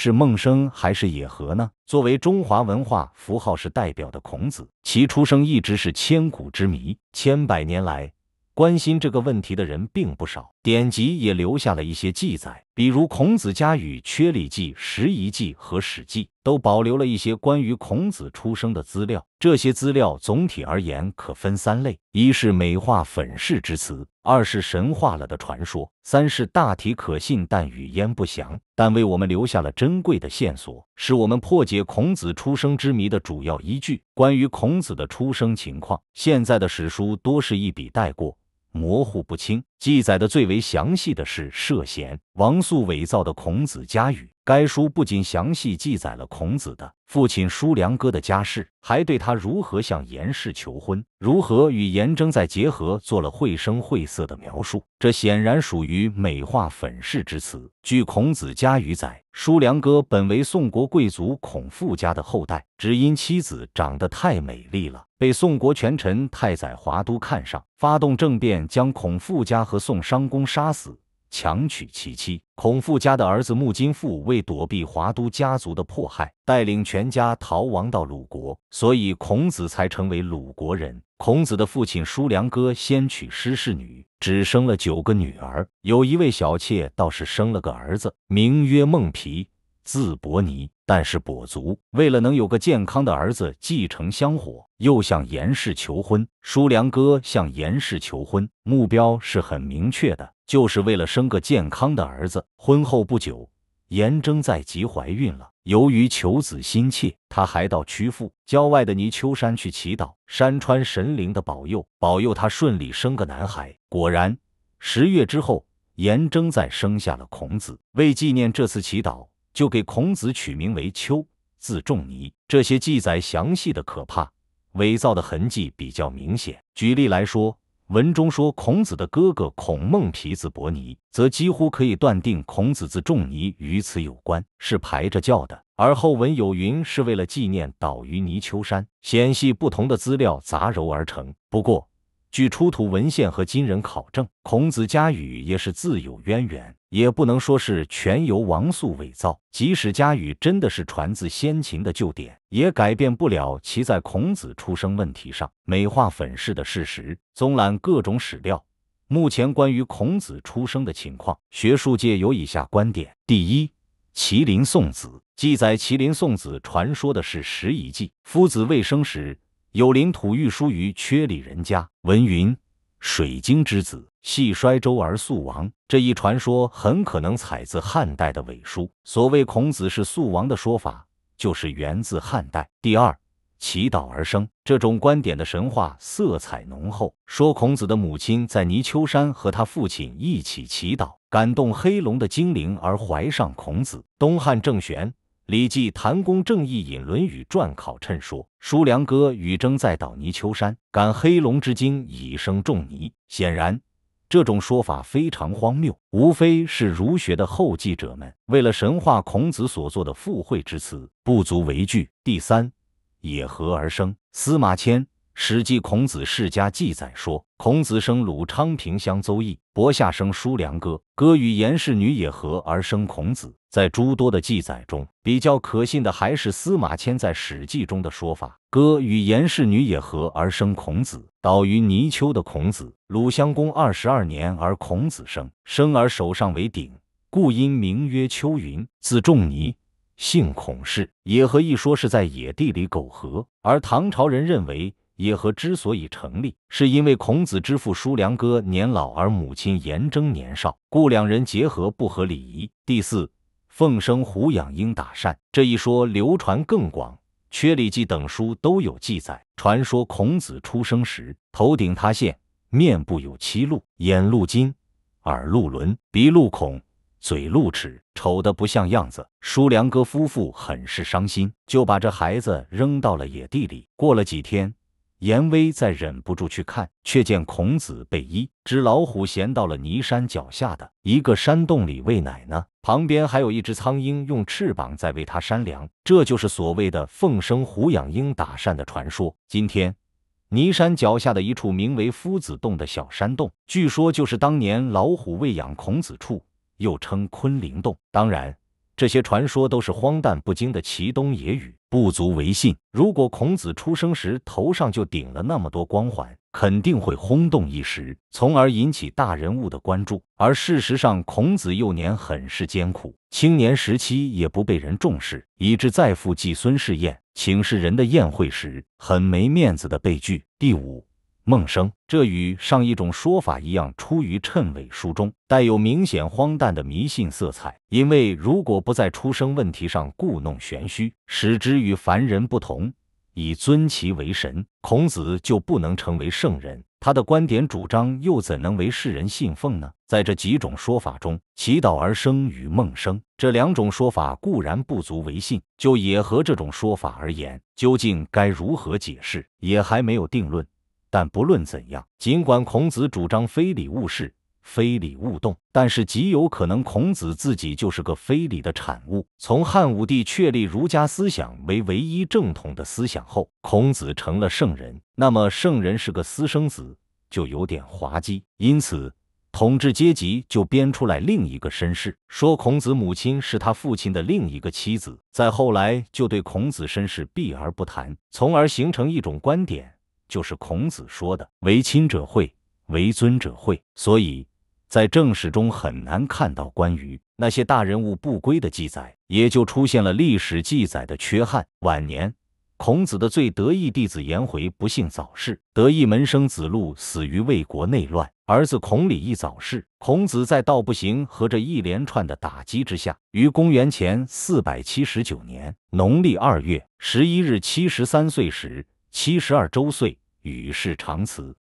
是孟生还是野合呢？作为中华文化符号式代表的孔子，其出生一直是千古之谜。千百年来，关心这个问题的人并不少。典籍也留下了一些记载，比如《孔子家语》《缺礼记》《拾遗记》和《史记》，都保留了一些关于孔子出生的资料。这些资料总体而言可分三类：一是美化粉饰之词，二是神话了的传说，三是大体可信但语焉不详，但为我们留下了珍贵的线索，是我们破解孔子出生之谜的主要依据。关于孔子的出生情况，现在的史书多是一笔带过。模糊不清，记载的最为详细的是涉嫌王素伪造的《孔子家语》。该书不仅详细记载了孔子的父亲叔良哥的家世，还对他如何向颜氏求婚、如何与颜征在结合做了绘声绘色的描述。这显然属于美化粉饰之词。据《孔子家语》载，叔良哥本为宋国贵族孔父家的后代，只因妻子长得太美丽了，被宋国权臣太宰华都看上，发动政变将孔父家和宋商公杀死。强娶其妻。孔富家的儿子穆金富为躲避华都家族的迫害，带领全家逃亡到鲁国，所以孔子才成为鲁国人。孔子的父亲叔良哥先娶施氏女，只生了九个女儿，有一位小妾倒是生了个儿子，名曰孟皮。字伯尼，但是跛足。为了能有个健康的儿子继承香火，又向严氏求婚。叔良哥向严氏求婚，目标是很明确的，就是为了生个健康的儿子。婚后不久，严征在即怀孕了。由于求子心切，他还到曲阜郊外的泥丘山去祈祷，山川神灵的保佑，保佑他顺利生个男孩。果然，十月之后，严征在生下了孔子。为纪念这次祈祷。就给孔子取名为丘，字仲尼。这些记载详细的可怕，伪造的痕迹比较明显。举例来说，文中说孔子的哥哥孔孟皮字伯尼，则几乎可以断定孔子字仲尼与此有关，是排着叫的。而后文有云，是为了纪念倒于泥丘山，显系不同的资料杂糅而成。不过，据出土文献和今人考证，《孔子家语》也是自有渊源，也不能说是全由王肃伪造。即使家语真的是传自先秦的旧典，也改变不了其在孔子出生问题上美化粉饰的事实。综览各种史料，目前关于孔子出生的情况，学术界有以下观点：第一，麒麟送子记载麒麟送子传说的是拾遗记》，夫子未生时。有邻土欲书于阙里人家，文云：水晶之子，系衰周而素王。这一传说很可能采自汉代的伪书。所谓“孔子是素王”的说法，就是源自汉代。第二，祈祷而生，这种观点的神话色彩浓厚，说孔子的母亲在泥丘山和他父亲一起祈祷，感动黑龙的精灵而怀上孔子。东汉郑玄。《礼记·檀公正义》引《论语》撰考称说：“叔良哥与争在岛泥丘山，感黑龙之精以生仲尼。”显然，这种说法非常荒谬，无非是儒学的后继者们为了神话孔子所做的附会之词，不足为据。第三，野合而生。司马迁。《史记·孔子世家》记载说，孔子生鲁昌平乡邹邑，伯夏生叔良哥，哥与颜氏女野合而生孔子。在诸多的记载中，比较可信的还是司马迁在《史记》中的说法：“哥与颜氏女野合而生孔子。”导于泥丘的孔子，鲁襄公二十二年而孔子生，生而手上为鼎，故因名曰丘云，字仲尼，姓孔氏。野合一说是在野地里苟合，而唐朝人认为。野合之所以成立，是因为孔子之父叔良哥年老，而母亲颜征年少，故两人结合不合礼仪。第四，凤生虎养鹰打善这一说流传更广，缺《礼记》等书都有记载。传说孔子出生时，头顶塌陷，面部有七鹿，眼露睛，耳露轮，鼻露孔，嘴露齿，丑得不像样子。叔良哥夫妇很是伤心，就把这孩子扔到了野地里。过了几天。严威在忍不住去看，却见孔子被一只老虎衔到了尼山脚下的一个山洞里喂奶呢。旁边还有一只苍鹰用翅膀在为他扇凉，这就是所谓的“凤生虎养鹰打扇”的传说。今天，尼山脚下的一处名为夫子洞的小山洞，据说就是当年老虎喂养孔子处，又称昆凌洞。当然。这些传说都是荒诞不经的其东野语，不足为信。如果孔子出生时头上就顶了那么多光环，肯定会轰动一时，从而引起大人物的关注。而事实上，孔子幼年很是艰苦，青年时期也不被人重视，以致在父继孙氏宴请示人的宴会时，很没面子的被拒。第五。梦生，这与上一种说法一样，出于谶纬书中，带有明显荒诞的迷信色彩。因为如果不在出生问题上故弄玄虚，使之与凡人不同，以尊其为神，孔子就不能成为圣人，他的观点主张又怎能为世人信奉呢？在这几种说法中，祈祷而生与梦生这两种说法固然不足为信，就野合这种说法而言，究竟该如何解释，也还没有定论。但不论怎样，尽管孔子主张“非礼勿视，非礼勿动”，但是极有可能孔子自己就是个非礼的产物。从汉武帝确立儒家思想为唯一正统的思想后，孔子成了圣人。那么，圣人是个私生子，就有点滑稽。因此，统治阶级就编出来另一个身世，说孔子母亲是他父亲的另一个妻子。再后来，就对孔子身世避而不谈，从而形成一种观点。就是孔子说的“为亲者讳，为尊者讳”，所以在正史中很难看到关于那些大人物不归的记载，也就出现了历史记载的缺憾。晚年，孔子的最得意弟子颜回不幸早逝，得意门生子路死于魏国内乱，儿子孔鲤亦早逝。孔子在道不行和这一连串的打击之下，于公元前四百七十九年农历二月十一日七十三岁时。七十二周岁，与世长辞。